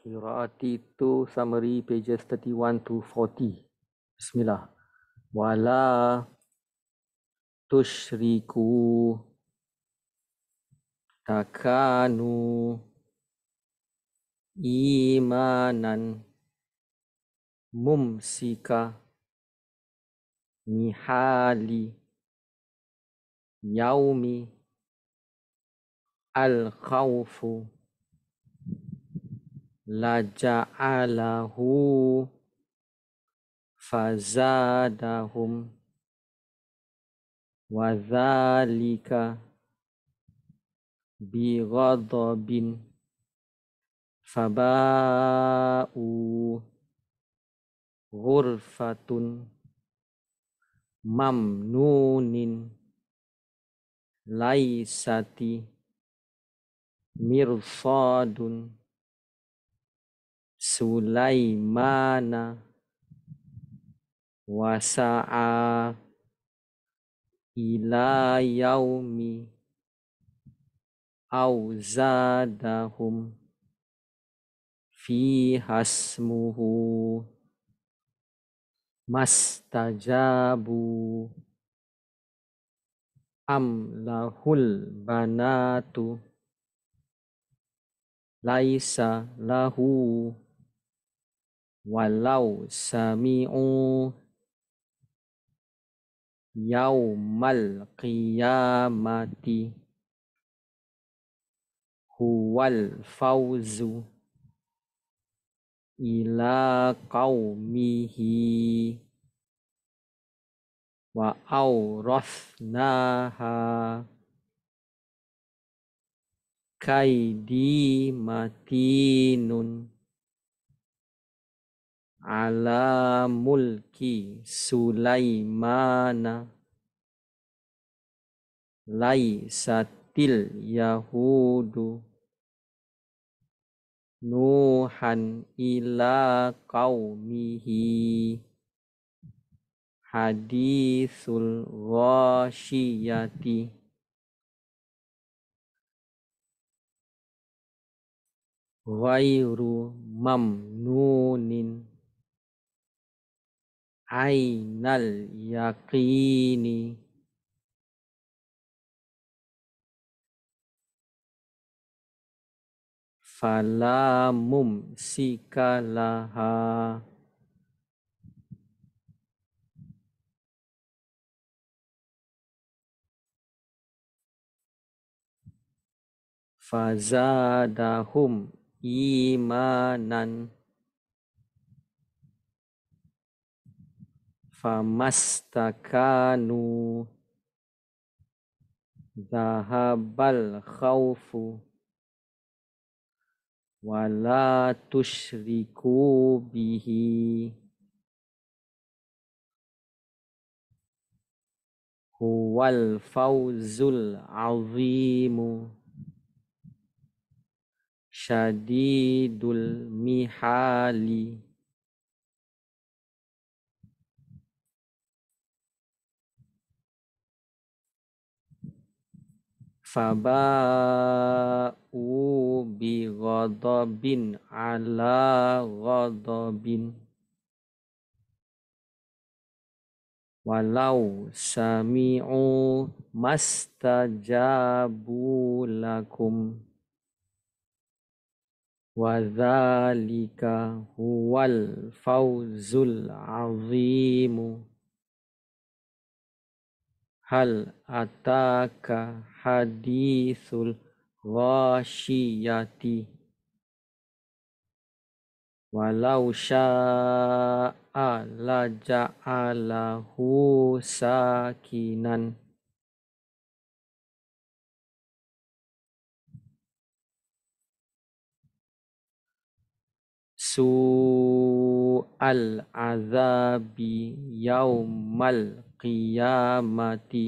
Qiraat itu summary pages 31 to 40. Bismillah. Wala tushriku takanu imanan mumsika nihali yaumi al-khawfu laja'alahu fazadahum wa dzalika bi ghadabin faba'u ghurfatun mamnunin laisati mirfadun Sulaimana wasa'a ila yaumi au fi hasmuhu mastajabu am lahul banatu laisa lahu walau sami'u yaumal qiyamati huwal fauzu ila qaumihi wa awrathnaha kaidi matinun ala mulki Sulaimana satil yahudu Nuhan ila qaumihi hadisul ghashiyati ghairu mamnunin ainal yaqini falamum sikalaha fazadahum imanan فَمَسْتَكَانُوا ذهب الخوف ولا تشركوا به هو الفوز العظيم شديد المحال faba'u bi ghadabin ala ghadabin walau sami'u mastajabu lakum wadzalika huwal fawzul azimu Hal ataka hadisul ghashiyati Walau sya'a laja'alahu sakinan Su'al azabi yaumal qiyamati